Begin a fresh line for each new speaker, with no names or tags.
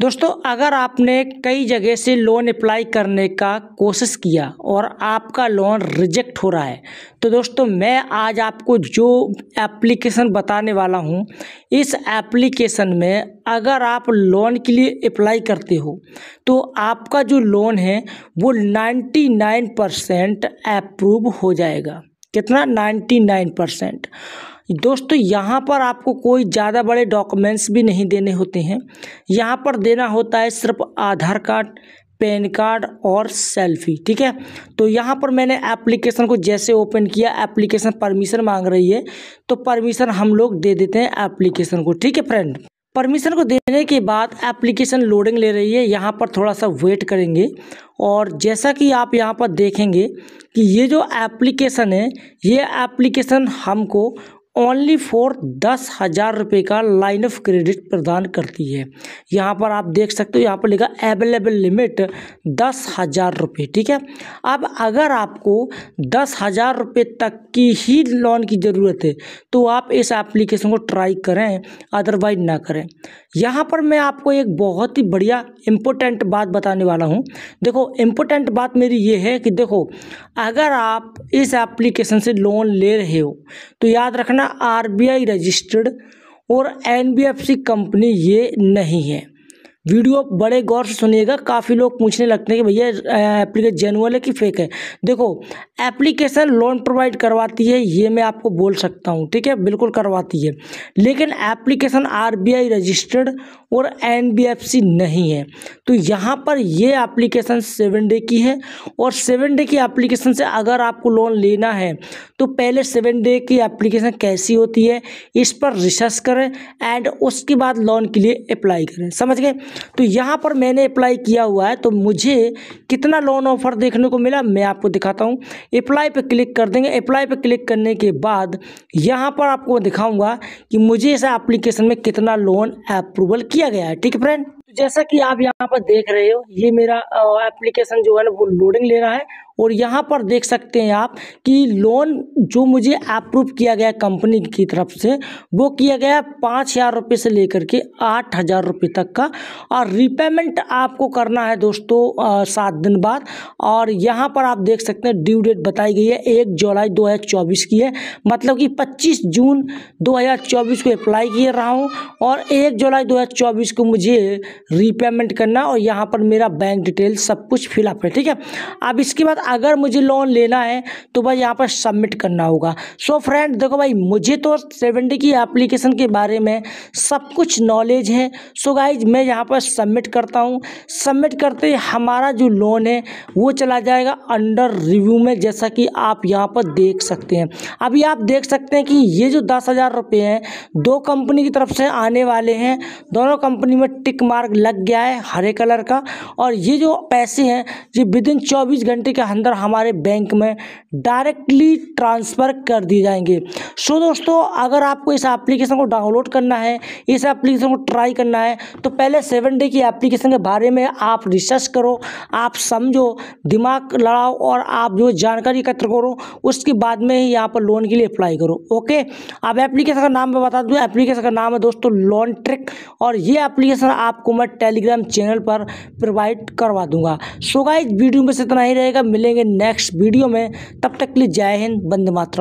दोस्तों अगर आपने कई जगह से लोन अप्लाई करने का कोशिश किया और आपका लोन रिजेक्ट हो रहा है तो दोस्तों मैं आज आपको जो एप्लीकेशन बताने वाला हूं इस एप्लीकेशन में अगर आप लोन के लिए अप्लाई करते हो तो आपका जो लोन है वो 99 परसेंट अप्रूव हो जाएगा कितना 99 परसेंट दोस्तों यहाँ पर आपको कोई ज़्यादा बड़े डॉक्यूमेंट्स भी नहीं देने होते हैं यहाँ पर देना होता है सिर्फ आधार कार्ड पैन कार्ड और सेल्फी ठीक है तो यहाँ पर मैंने एप्लीकेशन को जैसे ओपन किया एप्लीकेशन परमिशन मांग रही है तो परमिशन हम लोग दे देते हैं एप्लीकेशन को ठीक है फ्रेंड परमिशन को देने के बाद एप्लीकेशन लोडिंग ले रही है यहाँ पर थोड़ा सा वेट करेंगे और जैसा कि आप यहाँ पर देखेंगे कि ये जो एप्लीकेशन है ये एप्लीकेशन हमको ओनली फॉर दस हज़ार रुपये का लाइन ऑफ क्रेडिट प्रदान करती है यहाँ पर आप देख सकते हो यहाँ पर लिखा अवेलेबल लिमिट दस हज़ार रुपये ठीक है अब अगर आपको दस हज़ार रुपये तक की ही लोन की ज़रूरत है तो आप इस एप्लीकेशन को ट्राई करें अदरवाइज ना करें यहाँ पर मैं आपको एक बहुत ही बढ़िया इम्पोर्टेंट बात बताने वाला हूँ देखो इम्पोर्टेंट बात मेरी ये है कि देखो अगर आप इस एप्लीकेशन से लोन ले रहे हो तो याद रखना आरबीआई रजिस्टर्ड और एनबीएफसी कंपनी ये नहीं है वीडियो बड़े गौर से सुनिएगा काफ़ी लोग पूछने लगते हैं कि भैया एप्लीकेशन जेनुअल है कि फेक है देखो एप्लीकेशन लोन प्रोवाइड करवाती है ये मैं आपको बोल सकता हूँ ठीक है बिल्कुल करवाती है लेकिन एप्लीकेशन आरबीआई रजिस्टर्ड और एनबीएफसी नहीं है तो यहाँ पर ये एप्लीकेशन सेवन डे की है और सेवन डे की एप्लीकेशन से अगर आपको लोन लेना है तो पहले सेवन डे की एप्लीकेशन कैसी होती है इस पर रिसर्च करें एंड उसके बाद लोन के लिए अप्लाई करें समझ गए तो यहाँ पर मैंने अप्लाई किया हुआ है तो मुझे कितना लोन ऑफर देखने को मिला मैं आपको दिखाता हूँ अप्लाई पर क्लिक कर देंगे अप्लाई पर क्लिक करने के बाद यहाँ पर आपको दिखाऊँगा कि मुझे इस एप्लीकेशन में कितना लोन अप्रूवल किया गया है ठीक फ्रेंड तो जैसा कि आप यहाँ पर देख रहे हो ये मेरा एप्लीकेशन जो है ना वो लोडिंग ले रहा है और यहाँ पर देख सकते हैं आप कि लोन जो मुझे अप्रूव किया गया कंपनी की तरफ से वो किया गया पाँच हज़ार रुपये से लेकर के आठ हज़ार रुपये तक का और रिपेमेंट आपको करना है दोस्तों सात दिन बाद और यहाँ पर आप देख सकते हैं ड्यू डेट बताई गई है एक जुलाई दो की है मतलब कि पच्चीस जून दो को अप्लाई किए रहा हूँ और एक जुलाई दो को मुझे रिपेमेंट करना और यहाँ पर मेरा बैंक डिटेल सब कुछ फिलअप है ठीक है अब इसके बाद अगर मुझे लोन लेना है तो भाई यहाँ पर सबमिट करना होगा सो so फ्रेंड देखो भाई मुझे तो सेवेंटी की एप्लीकेशन के बारे में सब कुछ नॉलेज है सो so गाइज मैं यहाँ पर सबमिट करता हूँ सबमिट करते ही हमारा जो लोन है वो चला जाएगा अंडर रिव्यू में जैसा कि आप यहाँ पर देख सकते हैं अभी आप देख सकते हैं कि ये जो दस हज़ार रुपये हैं दो कंपनी की तरफ से आने वाले हैं दोनों कंपनी में टिक मार्क लग गया है हरे कलर का और ये जो पैसे हैं ये विद इन चौबीस घंटे के अंदर हमारे बैंक में डायरेक्टली ट्रांसफ़र कर दिए जाएंगे सो दोस्तों अगर आपको इस एप्लीकेशन को डाउनलोड करना है इस एप्लीकेशन को ट्राई करना है तो पहले सेवन डे की एप्लीकेशन के बारे में आप रिसर्च करो आप समझो दिमाग लड़ाओ और आप जो जानकारी एकत्र करो उसके बाद में ही यहाँ पर लोन के लिए अप्लाई करो ओके अब एप्लीकेशन का नाम मैं बता दूँ एप्लीकेशन का नाम है दोस्तों लोन ट्रिक और ये एप्लीकेशन आपको मैं टेलीग्राम चैनल पर प्रोवाइड करवा दूंगा सो गाइज वीडियो में से इतना ही रहेगा मिल मिलेंगे नेक्स्ट वीडियो में तब तक के लिए जय हिंद बंद मातरम